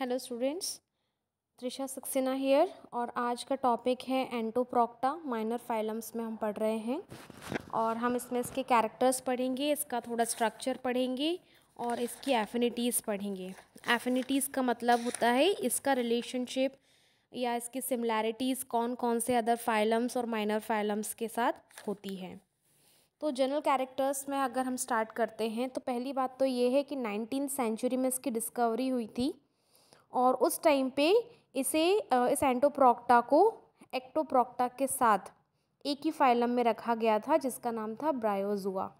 hello students Trisha Saxena here और आज का टॉपिक है एंटोप्रोक्टा माइनर फाइलम्स में हम पढ़ रहे हैं और हम इसमें इसके कैरेक्टर्स पढ़ेंगे इसका थोड़ा स्ट्रक्चर पढ़ेंगे और इसकी एफिनिटीज़ पढ़ेंगे एफिनिटीज़ का मतलब होता है इसका रिलेशनशिप या इसकी सिमिलैरिटीज़ कौन कौन से अदर फाइलम्स और माइनर फाइलम्स के साथ होती है तो जनरल कैरेक्टर्स में अगर हम स्टार्ट करते हैं तो पहली बात तो ये है कि नाइनटीन सेंचुरी में इसकी डिस्कवरी हुई थी और उस टाइम पे इसे इस एंटोप्रोक्टा को एक्टोप्रोक्टा के साथ एक ही फाइलम में रखा गया था जिसका नाम था ब्रायोजुआ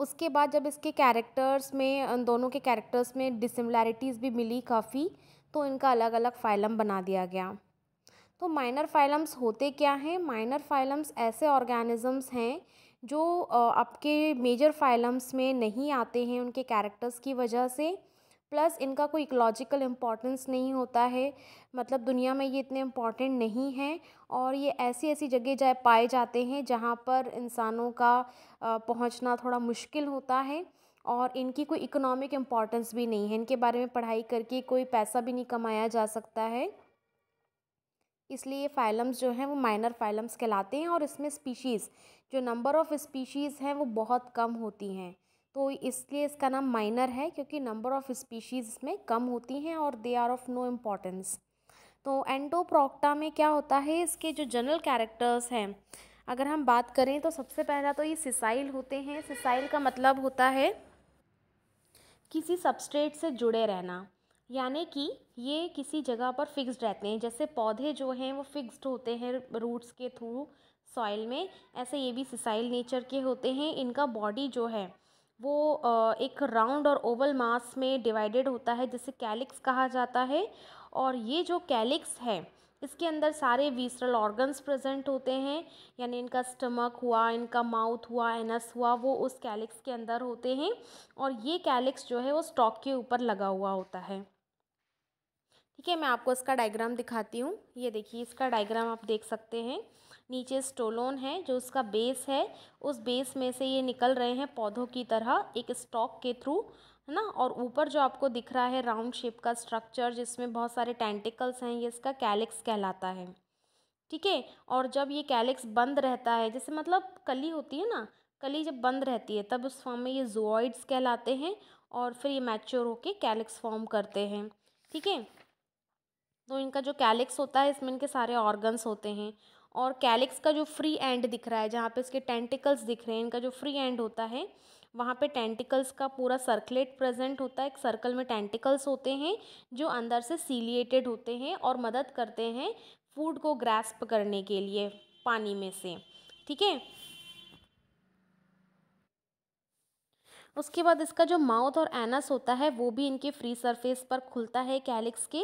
उसके बाद जब इसके कैरेक्टर्स में दोनों के कैरेक्टर्स में डिसिमिलैरिटीज़ भी मिली काफ़ी तो इनका अलग अलग फाइलम बना दिया गया तो माइनर फाइलम्स होते क्या हैं माइनर फाइलम्स ऐसे ऑर्गेनिजम्स हैं जो आपके मेजर फाइलम्स में नहीं आते हैं उनके कैरेक्टर्स की वजह से प्लस इनका कोई इकोलॉजिकल इम्पॉर्टेंस नहीं होता है मतलब दुनिया में ये इतने इम्पॉर्टेंट नहीं हैं और ये ऐसी ऐसी जगह जाए पाए जाते हैं जहाँ पर इंसानों का पहुँचना थोड़ा मुश्किल होता है और इनकी कोई इकोनॉमिक इम्पॉर्टेंस भी नहीं है इनके बारे में पढ़ाई करके कोई पैसा भी नहीं कमाया जा सकता है इसलिए फाइलम्स जो हैं वो माइनर फाइलम्स कहलाते हैं और इसमें स्पीशीज़ जो नंबर ऑफ़ स्पीशीज़ हैं वो बहुत कम होती हैं तो इसलिए इसका नाम माइनर है क्योंकि नंबर ऑफ़ स्पीशीज़ इसमें कम होती हैं और they are of no importance तो एंडोप्रोक्टा में क्या होता है इसके जो जनरल कैरेक्टर्स हैं अगर हम बात करें तो सबसे पहला तो ये सिसाइल होते हैं सिसाइल का मतलब होता है किसी सबस्ट्रेट से जुड़े रहना यानी कि ये किसी जगह पर फिक्स्ड रहते हैं जैसे पौधे जो हैं वो फिक्स्ड होते हैं रूट्स के थ्रू सॉइल में ऐसे ये भी सिसाइल नेचर के होते हैं इनका बॉडी जो है वो एक राउंड और ओवल मास में डिवाइडेड होता है जिसे कैलिक्स कहा जाता है और ये जो कैलिक्स है इसके अंदर सारे वीसरल ऑर्गन्स प्रेजेंट होते हैं यानी इनका स्टमक हुआ इनका माउथ हुआ एनस हुआ वो उस कैलिक्स के अंदर होते हैं और ये कैलिक्स जो है वो स्टॉक के ऊपर लगा हुआ होता है ठीक है मैं आपको इसका डायग्राम दिखाती हूँ ये देखिए इसका डायग्राम आप देख सकते हैं नीचे स्टोलोन है जो उसका बेस है उस बेस में से ये निकल रहे हैं पौधों की तरह एक स्टॉक के थ्रू है ना और ऊपर जो आपको दिख रहा है राउंड शेप का स्ट्रक्चर जिसमें बहुत सारे टेंटिकल्स हैं ये इसका कैलिक्स कहलाता है ठीक है और जब ये कैलिक्स बंद रहता है जैसे मतलब कली होती है ना कली जब बंद रहती है तब उस फॉर्म में ये जोइड्स कहलाते हैं और फिर ये मैच्योर होके कैलिक्स फॉर्म करते हैं ठीक है तो इनका जो कैलिक्स होता है इसमें इनके सारे ऑर्गन्स होते हैं और कैलिक्स का जो फ्री एंड दिख रहा है जहाँ पे इसके टेंटिकल्स दिख रहे हैं इनका जो फ्री एंड होता है वहाँ पे टेंटिकल्स का पूरा सर्कलेट प्रेजेंट होता है एक सर्कल में टेंटिकल्स होते हैं जो अंदर से सीलिएटेड होते हैं और मदद करते हैं फूड को ग्रैस्प करने के लिए पानी में से ठीक है उसके बाद इसका जो माउथ और एनस होता है वो भी इनके फ्री सरफेस पर खुलता है कैलिक्स के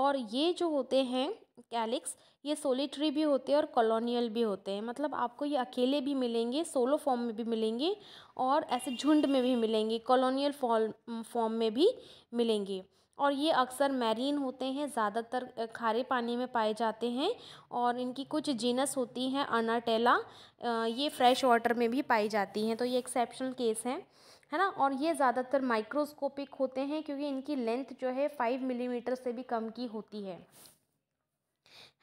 और ये जो होते हैं कैलिक्स ये सोलिट्री भी होते हैं और कॉलोनियल भी होते हैं मतलब आपको ये अकेले भी मिलेंगे सोलो फॉर्म में भी मिलेंगे और ऐसे झुंड में भी मिलेंगे कॉलोनियल फॉर्म फॉर्म में भी मिलेंगे और ये अक्सर मैरीन होते हैं ज़्यादातर खारे पानी में पाए जाते हैं और इनकी कुछ जीनस होती हैं अनाटेला ये फ्रेश वाटर में भी पाई जाती हैं तो ये एक्सेप्शनल केस हैं है ना और ये ज़्यादातर माइक्रोस्कोपिक होते हैं क्योंकि इनकी लेंथ जो है फाइव मिलीमीटर से भी कम की होती है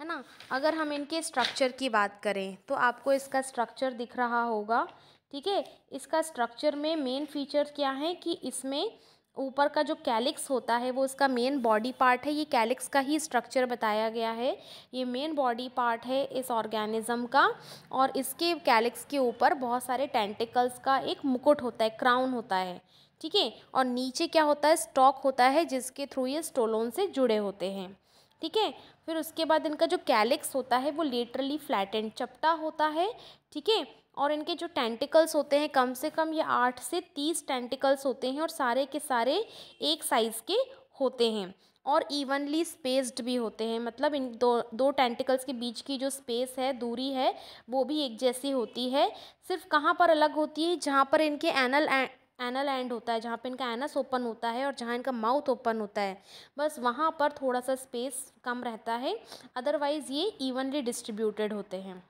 है ना अगर हम इनके स्ट्रक्चर की बात करें तो आपको इसका स्ट्रक्चर दिख रहा होगा ठीक है इसका स्ट्रक्चर में मेन फीचर क्या है कि इसमें ऊपर का जो कैलिक्स होता है वो इसका मेन बॉडी पार्ट है ये कैलिक्स का ही स्ट्रक्चर बताया गया है ये मेन बॉडी पार्ट है इस ऑर्गेनिज़म का और इसके कैलिक्स के ऊपर बहुत सारे टेंटिकल्स का एक मुकुट होता है क्राउन होता है ठीक है और नीचे क्या होता है स्टॉक होता है जिसके थ्रू ये स्टोलोन से जुड़े होते हैं ठीक है फिर उसके बाद इनका जो कैलिक्स होता है वो लेटरली फ्लैट एंड चपटा होता है ठीक है और इनके जो टेंटिकल्स होते हैं कम से कम ये आठ से तीस टेंटिकल्स होते हैं और सारे के सारे एक साइज़ के होते हैं और इवनली स्पेस्ड भी होते हैं मतलब इन दो दो टेंटिकल्स के बीच की जो स्पेस है दूरी है वो भी एक जैसी होती है सिर्फ कहाँ पर अलग होती है जहाँ पर इनके एनल एनल एंड होता है जहाँ पे इनका एनस ओपन होता है और जहाँ इनका माउथ ओपन होता है बस वहाँ पर थोड़ा सा स्पेस कम रहता है अदरवाइज़ ये इवनली डिस्ट्रीब्यूटेड होते हैं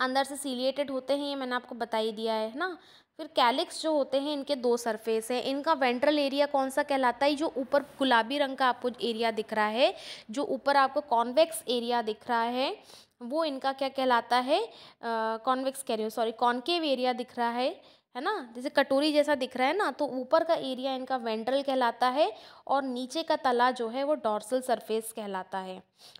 अंदर से सीलिएटेड होते हैं ये मैंने आपको बता ही दिया है ना फिर कैलिक्स जो होते हैं इनके दो सरफेस हैं इनका वेंट्रल एरिया कौन सा कहलाता है जो ऊपर गुलाबी रंग का आपको एरिया दिख रहा है जो ऊपर आपको कॉन्वेक्स एरिया दिख रहा है वो इनका क्या कहलाता है कॉन्वेक्स कह रही हूँ सॉरी कॉन्केव एरिया दिख रहा है है ना जैसे कटोरी जैसा दिख रहा है ना तो ऊपर का एरिया इनका वेंट्रल कहलाता है और नीचे का तला जो है वो डॉर्सल सरफेस कहलाता है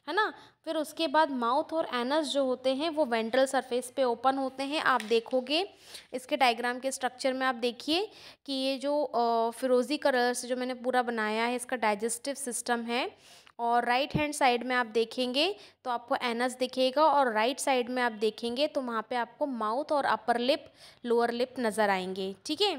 है ना फिर उसके बाद माउथ और एनस जो होते हैं वो वेंट्रल सरफेस पे ओपन होते हैं आप देखोगे इसके डायग्राम के स्ट्रक्चर में आप देखिए कि ये जो फिरोज़ी कलर से जो मैंने पूरा बनाया है इसका डाइजेस्टिव सिस्टम है और राइट हैंड साइड में आप देखेंगे तो आपको एनस दिखेगा और राइट साइड में आप देखेंगे तो वहाँ पे आपको माउथ और अपर लिप लोअर लिप नज़र आएंगे ठीक है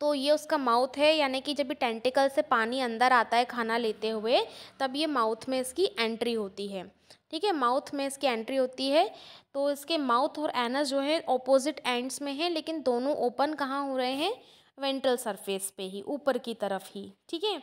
तो ये उसका माउथ है यानी कि जब भी टेंटिकल से पानी अंदर आता है खाना लेते हुए तब ये माउथ में इसकी एंट्री होती है ठीक है माउथ में इसकी एंट्री होती है तो इसके माउथ और एनस जो है ऑपोजिट एंड्स में है लेकिन दोनों ओपन कहाँ हो रहे हैं वेंट्रल सरफेस पे ही ऊपर की तरफ ही ठीक है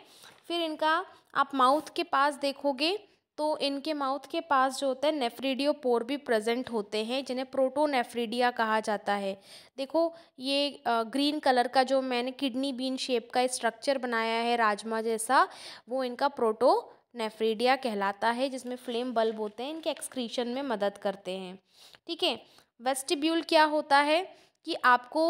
फिर इनका आप माउथ के पास देखोगे तो इनके माउथ के पास जो होता है नेफ्रीडियो पोर भी प्रेजेंट होते हैं जिन्हें प्रोटोनेफ्रीडिया कहा जाता है देखो ये ग्रीन कलर का जो मैंने किडनी बीन शेप का स्ट्रक्चर बनाया है राजमा जैसा वो इनका प्रोटो नेफ्रीडिया कहलाता है जिसमें फ्लेम बल्ब होते हैं इनके एक्सक्रीशन में मदद करते हैं ठीक है वेस्टिब्यूल क्या होता है कि आपको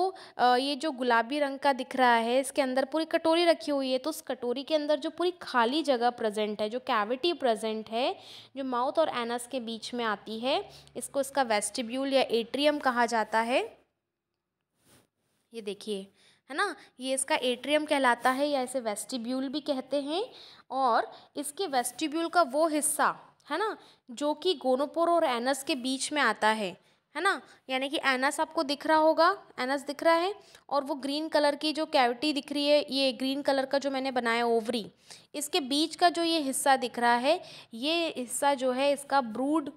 ये जो गुलाबी रंग का दिख रहा है इसके अंदर पूरी कटोरी रखी हुई है तो उस कटोरी के अंदर जो पूरी खाली जगह प्रेजेंट है जो कैविटी प्रेजेंट है जो माउथ और एनस के बीच में आती है इसको इसका वेस्टिब्यूल या एट्रियम कहा जाता है ये देखिए है ना ये इसका एट्रियम कहलाता है या इसे वेस्टिब्यूल भी कहते हैं और इसके वेस्टिब्यूल का वो हिस्सा है ना जो कि गोनोपोर और एनस के बीच में आता है है ना यानी कि एनस आपको दिख रहा होगा एनस दिख रहा है और वो ग्रीन कलर की जो कैविटी दिख रही है ये ग्रीन कलर का जो मैंने बनाया ओवरी इसके बीच का जो ये हिस्सा दिख रहा है ये हिस्सा जो है इसका ब्रूड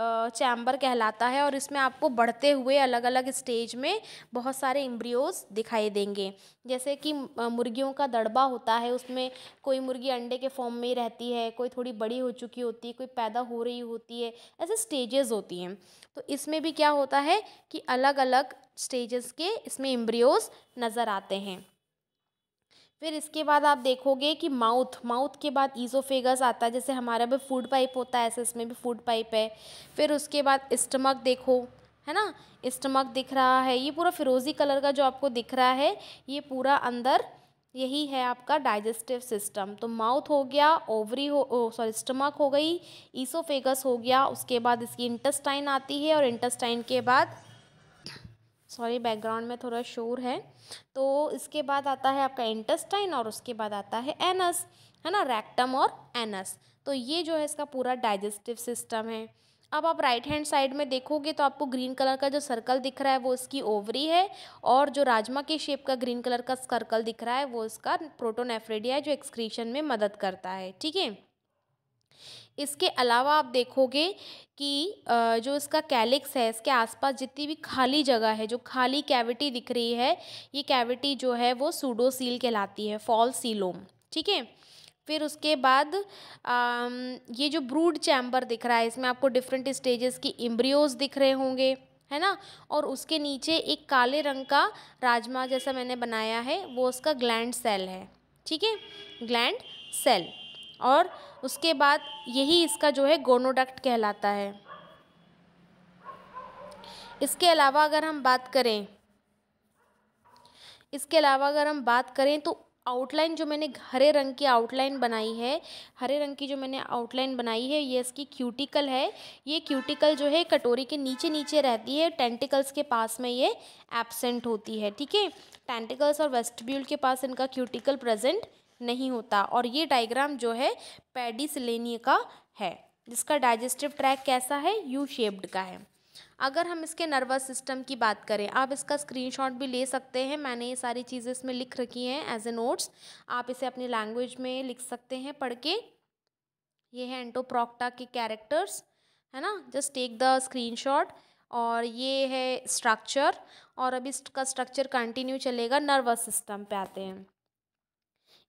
चैम्बर कहलाता है और इसमें आपको बढ़ते हुए अलग अलग स्टेज में बहुत सारे इम्ब्रियोज़ दिखाई देंगे जैसे कि मुर्गियों का दड़बा होता है उसमें कोई मुर्गी अंडे के फॉर्म में ही रहती है कोई थोड़ी बड़ी हो चुकी होती है कोई पैदा हो रही होती है ऐसे स्टेजेस होती हैं तो इसमें भी क्या होता है कि अलग अलग स्टेजेस के इसमें इम्ब्रियोज़ नज़र आते हैं फिर इसके बाद आप देखोगे कि माउथ माउथ के बाद ईजोफेगस आता है जैसे हमारा भी फूड पाइप होता है ऐसे इसमें भी फूड पाइप है फिर उसके बाद स्टमक देखो है ना स्टमक दिख रहा है ये पूरा फिरोज़ी कलर का जो आपको दिख रहा है ये पूरा अंदर यही है आपका डाइजेस्टिव सिस्टम तो माउथ हो गया ओवरी हो सॉरी स्टमक हो गई ईसोफेगस हो गया उसके बाद इसकी इंटेस्टाइन आती है और इंटेस्टाइन के बाद सॉरी बैकग्राउंड में थोड़ा शोर है तो इसके बाद आता है आपका इंटेस्टाइन और उसके बाद आता है एनस है ना रैक्टम और एनस तो ये जो है इसका पूरा डाइजेस्टिव सिस्टम है अब आप राइट हैंड साइड में देखोगे तो आपको ग्रीन कलर का जो सर्कल दिख रहा है वो इसकी ओवरी है और जो राजमा के शेप का ग्रीन कलर का सर्कल दिख रहा है वो इसका प्रोटोनेफ्रेडिया है जो एक्सक्रीशन में मदद करता है ठीक है इसके अलावा आप देखोगे कि जो इसका कैलिक्स है इसके आसपास जितनी भी खाली जगह है जो खाली कैविटी दिख रही है ये कैविटी जो है वो सूडो सील कहलाती है फॉल सीलोम ठीक है फिर उसके बाद आ, ये जो ब्रूड चैम्बर दिख रहा है इसमें आपको डिफरेंट स्टेजेस की इम्ब्रियोज दिख रहे होंगे है ना और उसके नीचे एक काले रंग का राजमा जैसा मैंने बनाया है वो उसका ग्लैंड सेल है ठीक है ग्लैंड सेल और उसके बाद यही इसका जो है गोनोडक्ट कहलाता है इसके अलावा अगर हम बात करें इसके अलावा अगर हम बात करें तो आउटलाइन जो मैंने हरे रंग की आउटलाइन बनाई है हरे रंग की जो मैंने आउटलाइन बनाई है ये इसकी क्यूटिकल है ये क्यूटिकल जो है कटोरी के नीचे नीचे रहती है टेंटिकल्स के पास में ये एबसेंट होती है ठीक है टेंटिकल्स और वेस्टिब्यूल के पास इनका क्यूटिकल प्रेजेंट नहीं होता और ये डायग्राम जो है पेडिसलेनिय का है जिसका डाइजेस्टिव ट्रैक कैसा है यू शेप्ड का है अगर हम इसके नर्वस सिस्टम की बात करें आप इसका स्क्रीनशॉट भी ले सकते हैं मैंने ये सारी चीज़ें इसमें लिख रखी हैं एज ए नोट्स आप इसे अपनी लैंग्वेज में लिख सकते हैं पढ़ के ये है एंटोप्रॉक्टा के कैरेक्टर्स है ना जस्ट टेक द स्क्रीनशॉट और ये है स्ट्रक्चर और अब इसका स्ट्रक्चर कंटिन्यू चलेगा नर्वस सिस्टम पे आते हैं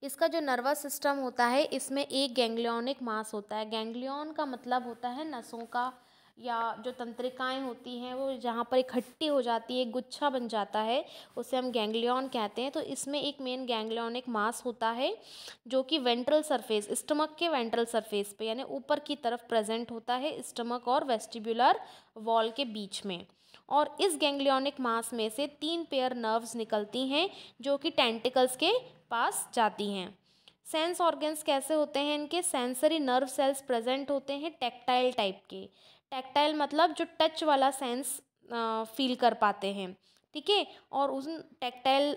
इसका जो नर्वस सिस्टम होता है इसमें एक गैंग्लियनिक मास होता है गैंग्लियन का मतलब होता है नसों का या जो तंत्रिकाएं होती हैं वो जहाँ पर इकट्ठी हो जाती है गुच्छा बन जाता है उसे हम गैंग्लियन कहते हैं तो इसमें एक मेन गैंग्लियनिक मास होता है जो कि वेंट्रल सरफेस स्टमक के वेंट्रल सरफेस पे यानी ऊपर की तरफ प्रेजेंट होता है स्टमक और वेस्टिबुलर वॉल के बीच में और इस गैंग्लियोनिक मास में से तीन पेयर नर्व्स निकलती हैं जो कि टेंटिकल्स के पास जाती हैं सेंस ऑर्गन्स कैसे होते हैं इनके सेंसरी नर्व सेल्स प्रेजेंट होते हैं टेक्टाइल टाइप के टेक्टाइल मतलब जो टच वाला सेंस फील कर पाते हैं ठीक है और उस टेक्टाइल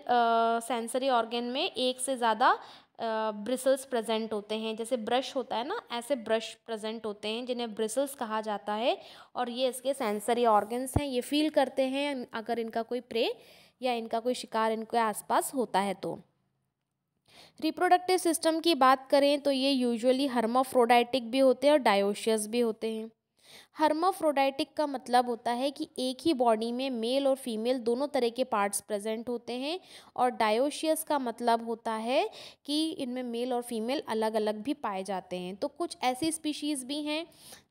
सेंसरी ऑर्गन में एक से ज़्यादा ब्रिसल्स प्रेजेंट होते हैं जैसे ब्रश होता है ना ऐसे ब्रश प्रेजेंट होते हैं जिन्हें ब्रिसल्स कहा जाता है और ये इसके सेंसरी ऑर्गन्स हैं ये फील करते हैं अगर इनका कोई प्रे या इनका कोई शिकार इनके आसपास होता है तो रिप्रोडक्टिव सिस्टम की बात करें तो ये यूजुअली हर्माफ्रोडाइटिक भी होते हैं और डायोशियस भी होते हैं हर्माफ्रोडाइटिक का मतलब होता है कि एक ही बॉडी में मेल और फीमेल दोनों तरह के पार्ट्स प्रेजेंट होते हैं और डायोशियस का मतलब होता है कि इनमें मेल और फीमेल अलग अलग भी पाए जाते हैं तो कुछ ऐसी स्पीशीज़ भी हैं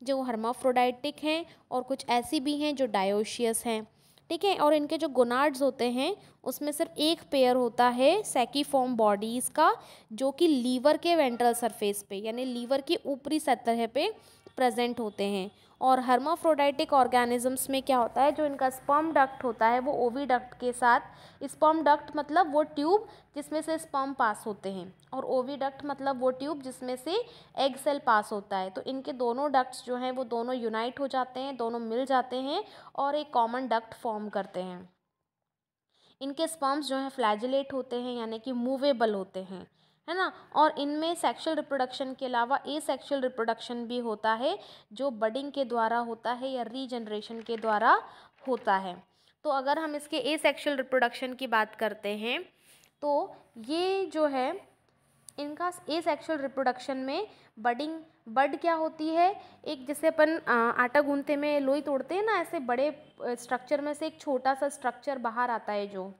जो हर्माफ्रोडाइटिक हैं और कुछ ऐसी भी हैं जो डायोशियस हैं ठीक है और इनके जो गुनार्ड्स होते हैं उसमें सिर्फ एक पेयर होता है सेकीफॉर्म बॉडीज़ का जो कि लीवर के वेंट्रल सरफेस पे यानी लीवर की ऊपरी सतह पे प्रेजेंट होते हैं और हर्माफ्रोडाइटिक ऑर्गेनिजम्स में क्या होता है जो इनका स्पर्म डक्ट होता है वो ओवी डक्ट के साथ स्पर्म डक्ट मतलब वो ट्यूब जिसमें से स्पर्म पास होते हैं और ओवी डक्ट मतलब वो ट्यूब जिसमें से एग सेल पास होता है तो इनके दोनों डक्ट्स जो हैं वो दोनों यूनाइट हो जाते हैं दोनों मिल जाते हैं और एक कॉमन डक्ट फॉर्म करते हैं इनके स्पर्म्स जो हैं फ्लैजलेट होते हैं यानी कि मूवेबल होते हैं है ना और इनमें सेक्सुअल रिप्रोडक्शन के अलावा ए सेक्शुअल रिप्रोडक्शन भी होता है जो बडिंग के द्वारा होता है या रीजनरेशन के द्वारा होता है तो अगर हम इसके ए सेक्शुअल रिप्रोडक्शन की बात करते हैं तो ये जो है इनका ए सेक्शुअल रिप्रोडक्शन में बडिंग बड क्या होती है एक जैसे अपन आटा गूंथते में लोई तोड़ते हैं ना ऐसे बड़े स्ट्रक्चर में से एक छोटा सा स्ट्रक्चर बाहर आता है जो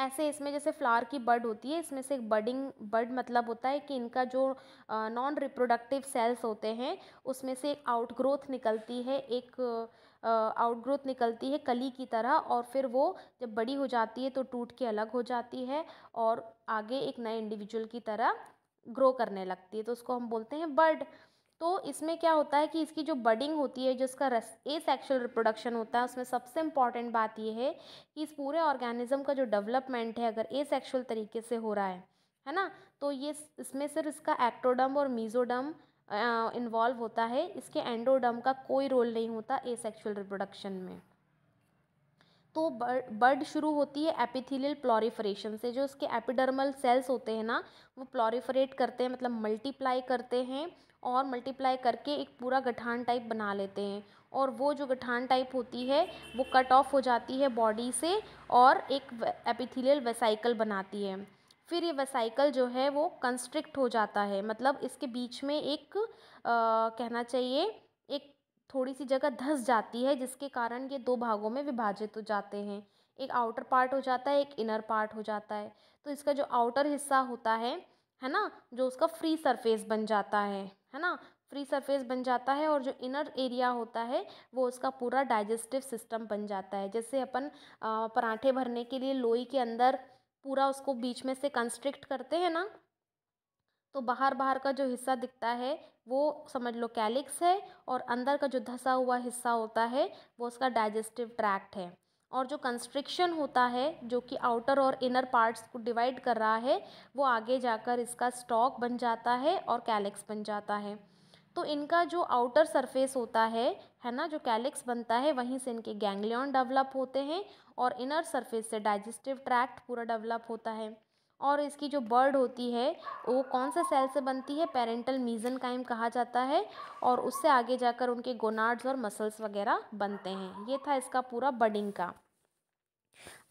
ऐसे इसमें जैसे फ्लावर की बर्ड होती है इसमें से एक बर्डिंग बर्ड मतलब होता है कि इनका जो नॉन रिप्रोडक्टिव सेल्स होते हैं उसमें से एक आउटग्रोथ निकलती है एक आउटग्रोथ निकलती है कली की तरह और फिर वो जब बड़ी हो जाती है तो टूट के अलग हो जाती है और आगे एक नए इंडिविजुअल की तरह ग्रो करने लगती है तो उसको हम बोलते हैं बर्ड तो इसमें क्या होता है कि इसकी जो बडिंग होती है जो इसका रस ए सेक्शुअल रिप्रोडक्शन होता है उसमें सबसे इम्पॉर्टेंट बात यह है कि इस पूरे ऑर्गेनिज्म का जो डेवलपमेंट है अगर ए सेक्शुअल तरीके से हो रहा है है ना तो ये इसमें सिर्फ इसका एक्टोडम और मीजोडम इन्वॉल्व होता है इसके एंडोडम का कोई रोल नहीं होता ए सेक्शुअल रिप्रोडक्शन में तो बर्ड शुरू होती है एपिथेलियल प्लोरीफरेशन से जो इसके एपिडर्मल सेल्स होते हैं ना वो प्लोरीफरेट करते हैं मतलब मल्टीप्लाई करते हैं और मल्टीप्लाई करके एक पूरा गठान टाइप बना लेते हैं और वो जो गठान टाइप होती है वो कट ऑफ हो जाती है बॉडी से और एक एपिथेलियल वेसाइकल बनाती है फिर ये वेसाइकल जो है वो कंस्ट्रिक्ट हो जाता है मतलब इसके बीच में एक आ, कहना चाहिए एक थोड़ी सी जगह धस जाती है जिसके कारण ये दो भागों में विभाजित हो जाते हैं एक आउटर पार्ट हो जाता है एक इनर पार्ट हो जाता है तो इसका जो आउटर हिस्सा होता है है ना जो उसका फ्री सरफेस बन जाता है है ना फ्री सरफेस बन जाता है और जो इनर एरिया होता है वो उसका पूरा डाइजेस्टिव सिस्टम बन जाता है जैसे अपन पराठे भरने के लिए लोई के अंदर पूरा उसको बीच में से कंस्ट्रिक्ट करते हैं ना तो बाहर बाहर का जो हिस्सा दिखता है वो समझ लो कैलिक्स है और अंदर का जो धसा हुआ हिस्सा होता है वो उसका डाइजेस्टिव ट्रैक्ट है और जो कंस्ट्रिक्शन होता है जो कि आउटर और इनर पार्ट्स को डिवाइड कर रहा है वो आगे जाकर इसका स्टॉक बन जाता है और कैलेक्स बन जाता है तो इनका जो आउटर सरफेस होता है है ना जो कैलेक्स बनता है वहीं से इनके गैंग्लियन डेवलप होते हैं और इनर सरफेस से डाइजेस्टिव ट्रैक्ट पूरा डेवलप होता है और इसकी जो बर्ड होती है वो कौन से सेल से बनती है पेरेंटल मीजन काइम कहा जाता है और उससे आगे जाकर उनके गोनाड्स और मसल्स वगैरह बनते हैं ये था इसका पूरा बडिंग का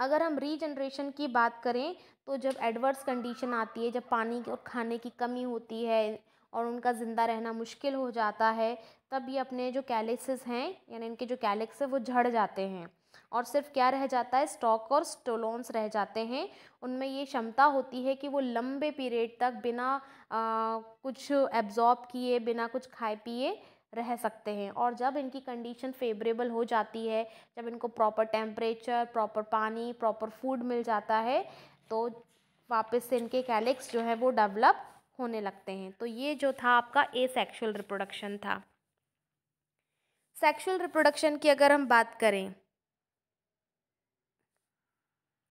अगर हम रीजनरेशन की बात करें तो जब एडवर्स कंडीशन आती है जब पानी और खाने की कमी होती है और उनका ज़िंदा रहना मुश्किल हो जाता है तब ये अपने जो कैलिसेस हैं यानी इनके जो कैलेक्स हैं वो झड़ जाते हैं और सिर्फ क्या रह जाता है स्टॉक और स्टोलोन्स रह जाते हैं उनमें ये क्षमता होती है कि वो लंबे पीरियड तक बिना आ, कुछ एब्जॉर्ब किए बिना कुछ खाए पिए रह सकते हैं और जब इनकी कंडीशन फेवरेबल हो जाती है जब इनको प्रॉपर टेम्परेचर प्रॉपर पानी प्रॉपर फूड मिल जाता है तो वापस से इनके कैलिक्स जो है वो डेवलप होने लगते हैं तो ये जो था आपका ए सेक्शुअल रिप्रोडक्शन था सेक्शुअल रिप्रोडक्शन की अगर हम बात करें